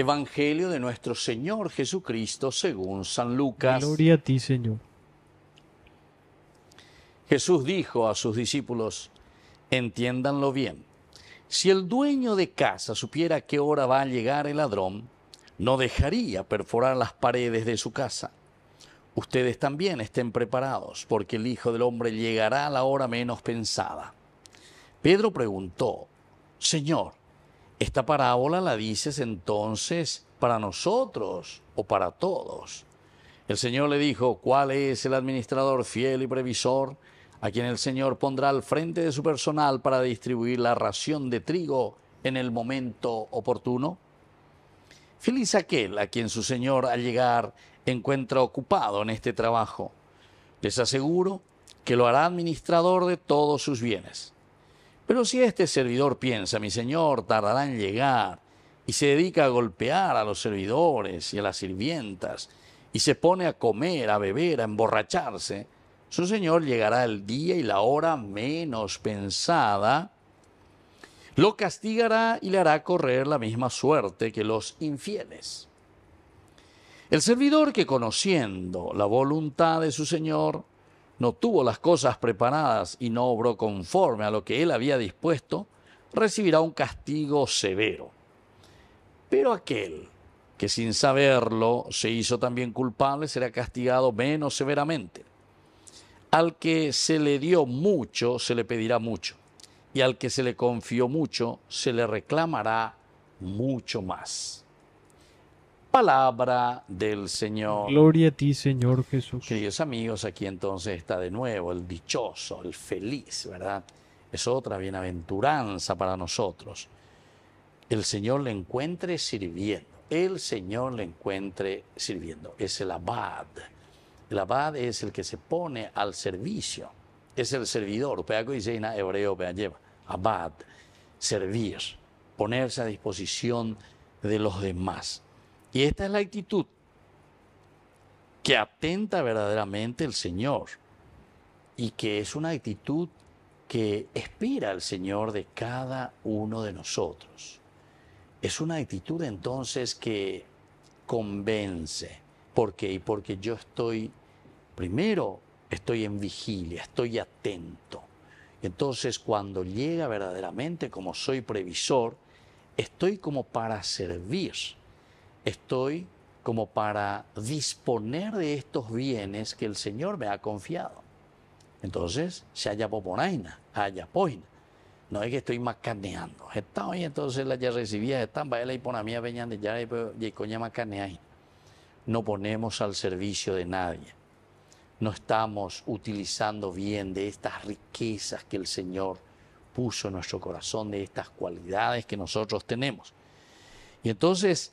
Evangelio de nuestro Señor Jesucristo según San Lucas. Gloria a ti, Señor. Jesús dijo a sus discípulos, entiéndanlo bien, si el dueño de casa supiera a qué hora va a llegar el ladrón, no dejaría perforar las paredes de su casa. Ustedes también estén preparados, porque el Hijo del Hombre llegará a la hora menos pensada. Pedro preguntó, Señor, esta parábola la dices entonces para nosotros o para todos. El Señor le dijo, ¿cuál es el administrador fiel y previsor a quien el Señor pondrá al frente de su personal para distribuir la ración de trigo en el momento oportuno? Feliz aquel a quien su Señor al llegar encuentra ocupado en este trabajo. Les aseguro que lo hará administrador de todos sus bienes. Pero si este servidor piensa, mi señor tardará en llegar, y se dedica a golpear a los servidores y a las sirvientas, y se pone a comer, a beber, a emborracharse, su señor llegará el día y la hora menos pensada, lo castigará y le hará correr la misma suerte que los infieles. El servidor que conociendo la voluntad de su señor no tuvo las cosas preparadas y no obró conforme a lo que él había dispuesto, recibirá un castigo severo. Pero aquel que sin saberlo se hizo también culpable será castigado menos severamente. Al que se le dio mucho, se le pedirá mucho. Y al que se le confió mucho, se le reclamará mucho más palabra del Señor. Gloria a ti, Señor Jesús. Queridos amigos, aquí entonces está de nuevo el dichoso, el feliz, ¿verdad? Es otra bienaventuranza para nosotros. El Señor le encuentre sirviendo. El Señor le encuentre sirviendo. Es el abad. El abad es el que se pone al servicio. Es el servidor. Peago dice en hebreo, lleva. Abad. Servir. Ponerse a disposición de los demás. Y esta es la actitud que atenta verdaderamente el Señor y que es una actitud que espera al Señor de cada uno de nosotros. Es una actitud entonces que convence. ¿Por qué? Porque yo estoy, primero, estoy en vigilia, estoy atento. Entonces, cuando llega verdaderamente como soy previsor, estoy como para servir estoy como para disponer de estos bienes que el Señor me ha confiado. Entonces, se haya poponaina, haya poina. No es que estoy macaneando. entonces la ya recibía, de ya y No ponemos al servicio de nadie. No estamos utilizando bien de estas riquezas que el Señor puso en nuestro corazón, de estas cualidades que nosotros tenemos. Y entonces,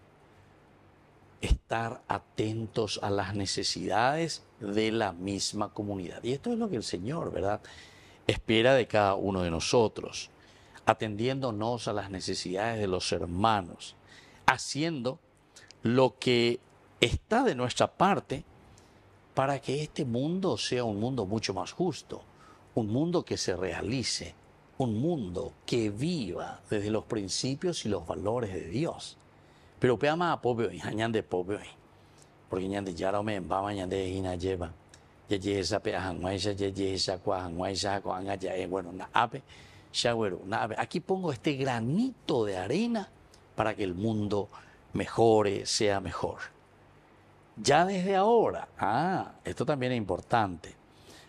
estar atentos a las necesidades de la misma comunidad. Y esto es lo que el Señor, ¿verdad? Espera de cada uno de nosotros, atendiéndonos a las necesidades de los hermanos, haciendo lo que está de nuestra parte para que este mundo sea un mundo mucho más justo, un mundo que se realice, un mundo que viva desde los principios y los valores de Dios. Pero 보배이 한양대 보배이 porque yarome baba ñande hina lleva ya ye esa pe hanguaisa ya ye esa kwa ya ya eh, bueno una ape bueno una ape aquí pongo este granito de arena para que el mundo mejore sea mejor ya desde ahora ah esto también es importante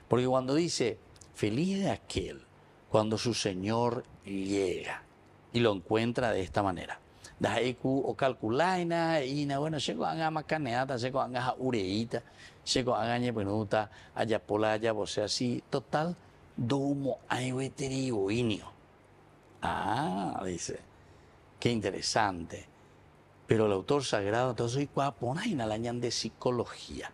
porque cuando dice feliz de aquel cuando su señor llega y lo encuentra de esta manera daí ku o calculaina ina bueno chego anga macaneata chego anga ureita chego anga penuta, allá pola allá o sea así total domo aiweterio inio ah dice qué interesante pero el autor sagrado entonces hoy ina la ñan de psicología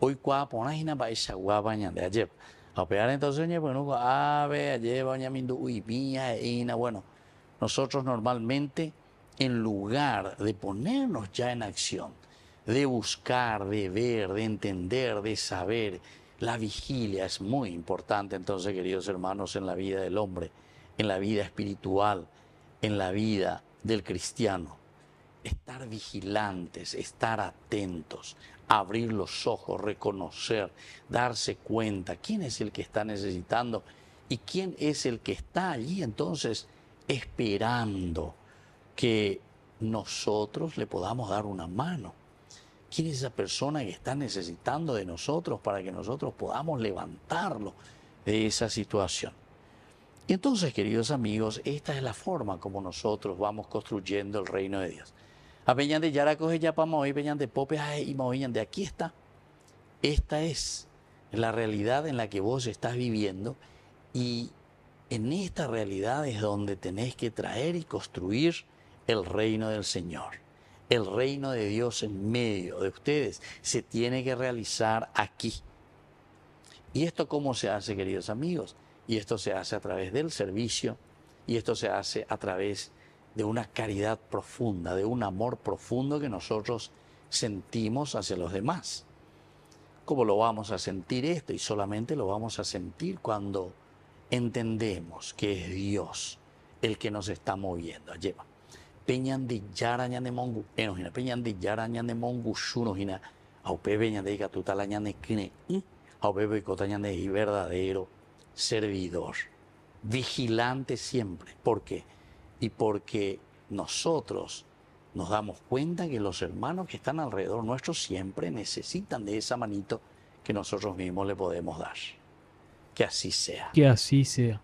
hoy cuaponaina ina esa guapa ñan de ayer ah, Apear entonces ñepenuco ave ah, ayer va ñamindu uipinha e ina bueno nosotros normalmente en lugar de ponernos ya en acción, de buscar, de ver, de entender, de saber, la vigilia es muy importante entonces, queridos hermanos, en la vida del hombre, en la vida espiritual, en la vida del cristiano. Estar vigilantes, estar atentos, abrir los ojos, reconocer, darse cuenta quién es el que está necesitando y quién es el que está allí entonces esperando que nosotros le podamos dar una mano. ¿Quién es esa persona que está necesitando de nosotros para que nosotros podamos levantarlo de esa situación? Y entonces, queridos amigos, esta es la forma como nosotros vamos construyendo el reino de Dios. A Peñan de Yaracoge, Yapamoy, Peñan de Pope, y de aquí está. Esta es la realidad en la que vos estás viviendo y en esta realidad es donde tenés que traer y construir el reino del Señor. El reino de Dios en medio de ustedes se tiene que realizar aquí. ¿Y esto cómo se hace, queridos amigos? Y esto se hace a través del servicio, y esto se hace a través de una caridad profunda, de un amor profundo que nosotros sentimos hacia los demás. ¿Cómo lo vamos a sentir esto? Y solamente lo vamos a sentir cuando entendemos que es Dios el que nos está moviendo. Lleva. Yaraña de mongu eno hina Yaraña de mongu shuno hina aupe peñande ikatutala de kine aupe boicota ñane y verdadero servidor vigilante siempre ¿por qué? y porque nosotros nos damos cuenta que los hermanos que están alrededor nuestro siempre necesitan de esa manito que nosotros mismos le podemos dar. Que así sea. Que así sea.